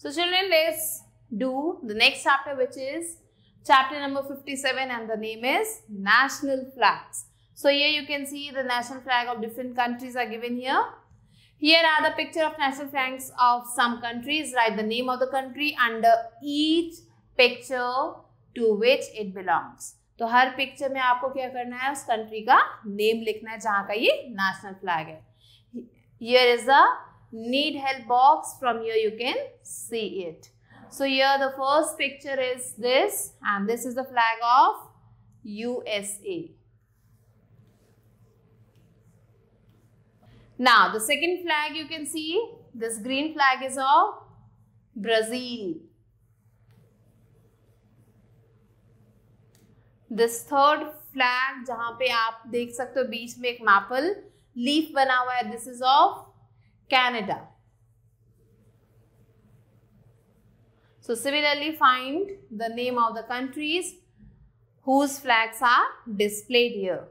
So children, let's do the next chapter which is chapter number 57 and the name is National Flags. So here you can see the national flag of different countries are given here. Here are the picture of national flags of some countries. Write the name of the country under each picture to which it belongs. तो हर picture में आपको क्या करना है उस country का name लिखना है जहां का ये नेशनल फ्लैग है here is the need help box from here you can see it so here the first picture is this and this is the flag of USA now the second flag you can see this green flag is of Brazil This third flag, जहां पे आप देख सकते हो बीच में एक maple leaf बना हुआ है This is of Canada. So similarly find the name of the countries whose flags are displayed here.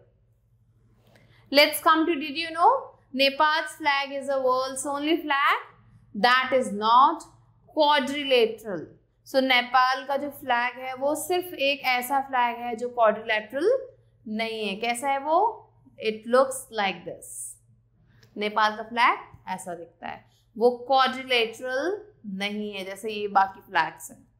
Let's come to did you know Nepal's flag is the world's only flag that is not quadrilateral. So nepal का जो flag है वो सिर्फ एक ऐसा flag है जो quadrilateral नहीं है कैसा है वो It looks like this. Nepal का फ्लैग ऐसा दिखता है वो क्वाड्रिलेटरल नहीं है जैसे ये बाकी फ्लैग्स हैं